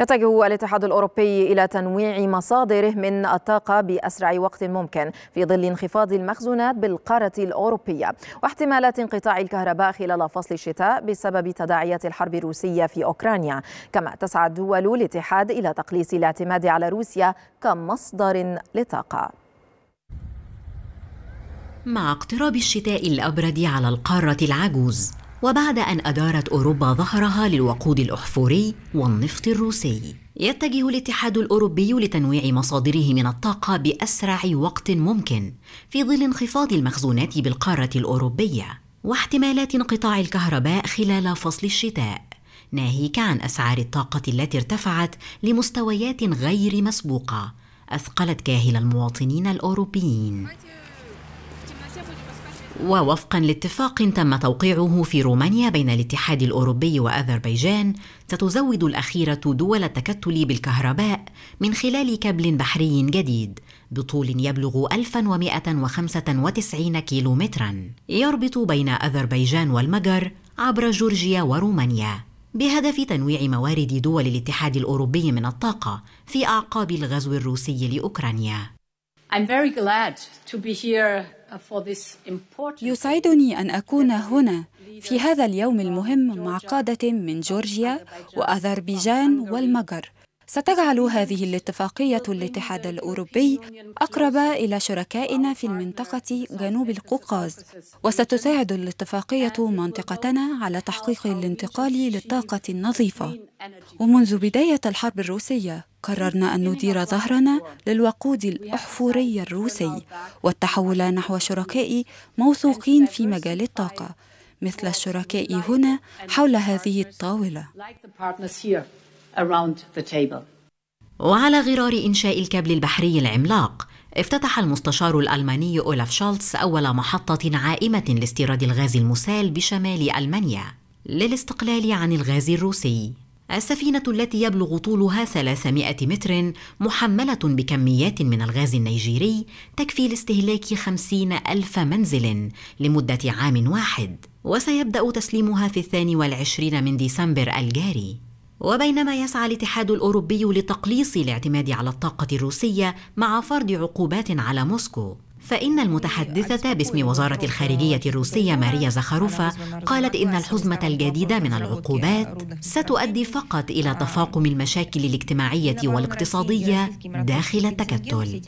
يتجه الاتحاد الأوروبي إلى تنويع مصادره من الطاقة بأسرع وقت ممكن في ظل انخفاض المخزونات بالقارة الأوروبية واحتمالات انقطاع الكهرباء خلال فصل الشتاء بسبب تداعيات الحرب الروسية في أوكرانيا كما تسعى دول الاتحاد إلى تقليص الاعتماد على روسيا كمصدر للطاقة مع اقتراب الشتاء الأبرد على القارة العجوز وبعد أن أدارت أوروبا ظهرها للوقود الأحفوري والنفط الروسي يتجه الاتحاد الأوروبي لتنويع مصادره من الطاقة بأسرع وقت ممكن في ظل انخفاض المخزونات بالقارة الأوروبية واحتمالات انقطاع الكهرباء خلال فصل الشتاء ناهيك عن أسعار الطاقة التي ارتفعت لمستويات غير مسبوقة أثقلت كاهل المواطنين الأوروبيين ووفقا لاتفاق تم توقيعه في رومانيا بين الاتحاد الاوروبي واذربيجان ستزود الاخيره دول التكتل بالكهرباء من خلال كبل بحري جديد بطول يبلغ 1195 كيلومترا يربط بين اذربيجان والمجر عبر جورجيا ورومانيا بهدف تنويع موارد دول الاتحاد الاوروبي من الطاقه في اعقاب الغزو الروسي لاوكرانيا I'm very glad to be here uh, for this important... يسعدني أن أكون هنا في هذا اليوم المهم مع قادة من جورجيا وأذربيجان والمجر ستجعل هذه الاتفاقية الاتحاد الأوروبي أقرب إلى شركائنا في المنطقة جنوب القوقاز وستساعد الاتفاقية منطقتنا على تحقيق الانتقال للطاقة النظيفة ومنذ بداية الحرب الروسية قررنا أن ندير ظهرنا للوقود الأحفوري الروسي والتحول نحو شركاء موثوقين في مجال الطاقة مثل الشركاء هنا حول هذه الطاولة وعلى غرار إنشاء الكابل البحري العملاق افتتح المستشار الألماني أولاف شولتس أول محطة عائمة لاستيراد الغاز المسال بشمال ألمانيا للاستقلال عن الغاز الروسي السفينة التي يبلغ طولها 300 متر محملة بكميات من الغاز النيجيري تكفي لاستهلاك 50 ألف منزل لمدة عام واحد وسيبدأ تسليمها في الثاني والعشرين من ديسمبر الجاري وبينما يسعى الاتحاد الأوروبي لتقليص الاعتماد على الطاقة الروسية مع فرض عقوبات على موسكو فإن المتحدثة باسم وزارة الخارجية الروسية ماريا زخاروفا قالت إن الحزمة الجديدة من العقوبات ستؤدي فقط إلى تفاقم المشاكل الاجتماعية والاقتصادية داخل التكتل